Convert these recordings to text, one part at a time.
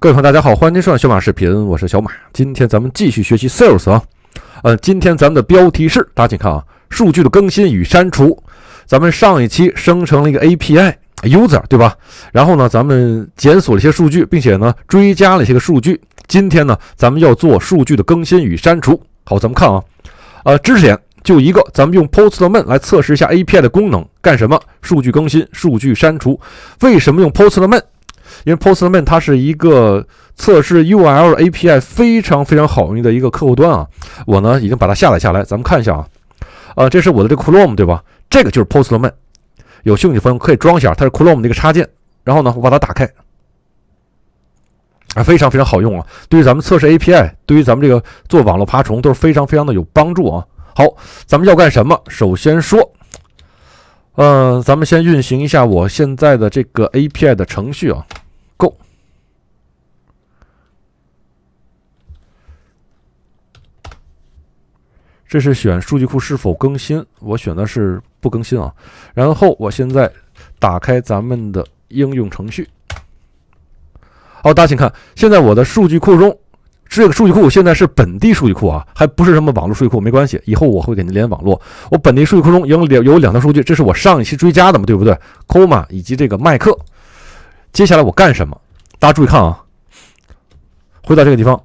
各位朋友，大家好，欢迎收看小马视频，我是小马。今天咱们继续学习 Sales 啊，呃，今天咱们的标题是大家请看啊，数据的更新与删除。咱们上一期生成了一个 API User 对吧？然后呢，咱们检索了一些数据，并且呢追加了一些个数据。今天呢，咱们要做数据的更新与删除。好，咱们看啊，呃，知识点就一个，咱们用 Postman 来测试一下 API 的功能干什么？数据更新，数据删除，为什么用 Postman？因为 Postman 它是一个测试 UL API 非常非常好用的一个客户端啊，我呢已经把它下载下来，咱们看一下啊，呃，这是我的这个 Chrome 对吧？这个就是 Postman，有兴趣朋友可以装一下，它是 Chrome 的一个插件。然后呢，我把它打开，啊，非常非常好用啊，对于咱们测试 API，对于咱们这个做网络爬虫都是非常非常的有帮助啊。好，咱们要干什么？首先说。嗯，咱们先运行一下我现在的这个 API 的程序啊，Go。这是选数据库是否更新，我选的是不更新啊。然后我现在打开咱们的应用程序，好，大家请看，现在我的数据库中。这个数据库现在是本地数据库啊，还不是什么网络数据库，没关系。以后我会给您连网络。我本地数据库中有两有两条数据，这是我上一期追加的嘛，对不对？Coma 以及这个麦克。接下来我干什么？大家注意看啊，回到这个地方。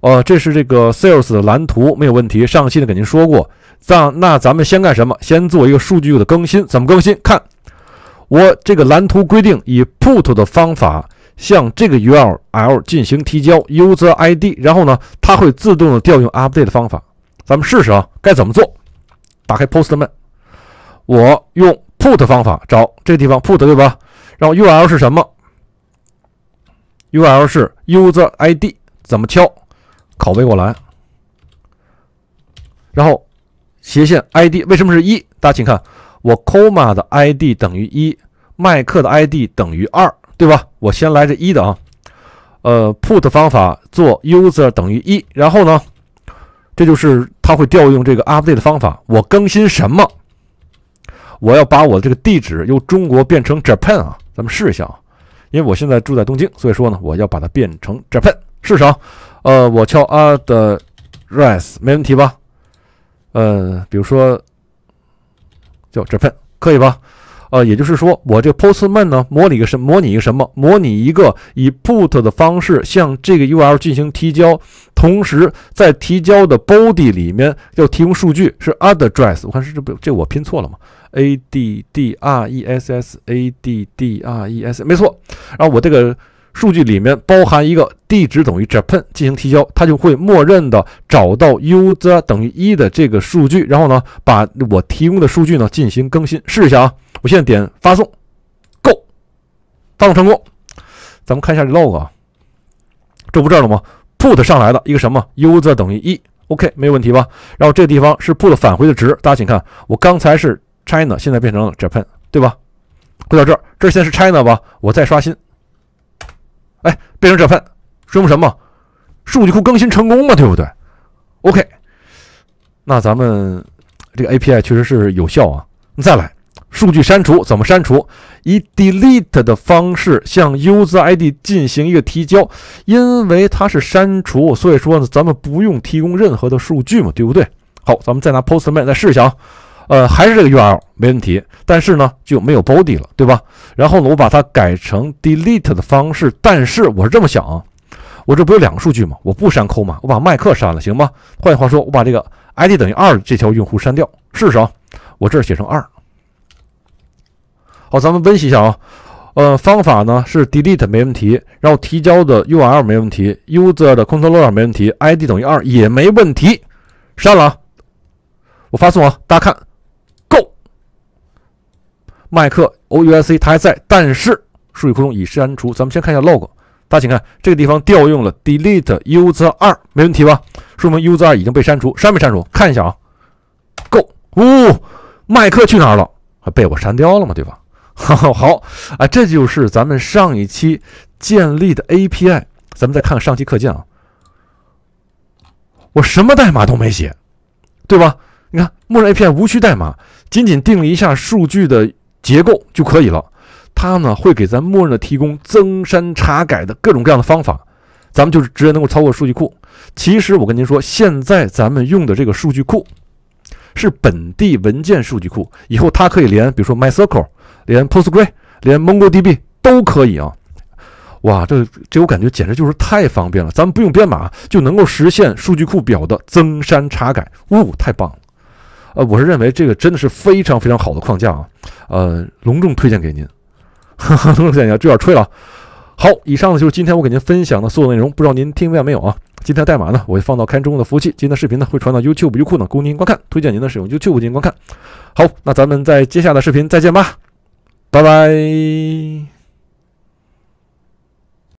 呃，这是这个 Sales 的蓝图，没有问题。上期呢给您说过，那那咱们先干什么？先做一个数据库的更新，怎么更新？看我这个蓝图规定，以 Put 的方法。向这个 U r L 进行提交，User ID，然后呢，它会自动的调用 Update 方法。咱们试试啊，该怎么做？打开 Postman，我用 Put 方法找这个地方 Put 对吧？然后 U r L 是什么？U r L 是 User ID，怎么敲？拷贝过来，然后斜线 I D 为什么是一？大家请看，我 c o m a 的 I D 等于一，麦克的 I D 等于二。对吧？我先来这一的啊，呃，put 方法做 user 等于一，然后呢，这就是它会调用这个 update 的方法。我更新什么？我要把我的这个地址由中国变成 Japan 啊！咱们试一下，啊，因为我现在住在东京，所以说呢，我要把它变成 Japan，试试啊。呃，我敲 address，没问题吧？呃，比如说叫 Japan，可以吧？呃，也就是说，我这个 Postman 呢，模拟个什，模拟一个什么，模拟一个以 Put 的方式向这个 URL 进行提交，同时在提交的 Body 里面要提供数据是 Address，我看是这不这我拼错了嘛，Address，Address，没错，然后我这个。数据里面包含一个地址等于 Japan 进行提交，它就会默认的找到 user 等于一的这个数据，然后呢，把我提供的数据呢进行更新。试一下啊，我现在点发送，Go，发送成功。咱们看一下 log 啊，这不这儿了吗？Put 上来了一个什么 user 等于一，OK 没有问题吧？然后这地方是 Put 返回的值，大家请看，我刚才是 China，现在变成了 Japan，对吧？过到这儿，这现在是 China 吧？我再刷新。哎，变成这份说明什么？数据库更新成功嘛，对不对？OK，那咱们这个 API 确实是有效啊。你再来，数据删除怎么删除？以 delete 的方式向 user ID 进行一个提交，因为它是删除，所以说呢，咱们不用提供任何的数据嘛，对不对？好，咱们再拿 postman 再试一下啊。呃，还是这个 U R l 没问题，但是呢就没有 Body 了，对吧？然后呢，我把它改成 Delete 的方式，但是我是这么想啊，我这不有两个数据吗？我不删扣嘛，我把麦克删了行吗？换句话说，我把这个 I D 等于二这条用户删掉，试试啊，我这儿写成二。好，咱们分析一下啊，呃，方法呢是 Delete 没问题，然后提交的 U R l 没问题，User 的 controller 没问题，I D 等于二也没问题，删了啊，我发送啊，大家看。麦克 O U s C 他还在，但是数据库中已删除。咱们先看一下 log，大家请看这个地方调用了 delete user 2，没问题吧？说明 user 2已经被删除，删没删除？看一下啊，Go 哦，麦克去哪儿了？还被我删掉了吗？对吧？好，啊，这就是咱们上一期建立的 API。咱们再看看上期课件啊，我什么代码都没写，对吧？你看，默认 API 无需代码，仅仅定了一下数据的。结构就可以了，它呢会给咱默认的提供增删查改的各种各样的方法，咱们就是直接能够操作数据库。其实我跟您说，现在咱们用的这个数据库是本地文件数据库，以后它可以连，比如说 MySQL、连 p o s t g r e s 连 MongoDB 都可以啊。哇，这这我感觉简直就是太方便了，咱们不用编码就能够实现数据库表的增删查改，呜，太棒了！呃，我是认为这个真的是非常非常好的框架啊，呃，隆重推荐给您，隆重推荐，有点吹了。好，以上呢就是今天我给您分享的所有内容，不知道您听明白没有啊？今天的代码呢我会放到开中路的服务器，今天的视频呢会传到 YouTube、优酷呢供您观看，推荐您的使用 YouTube 进行观看。好，那咱们在接下来的视频再见吧，拜拜。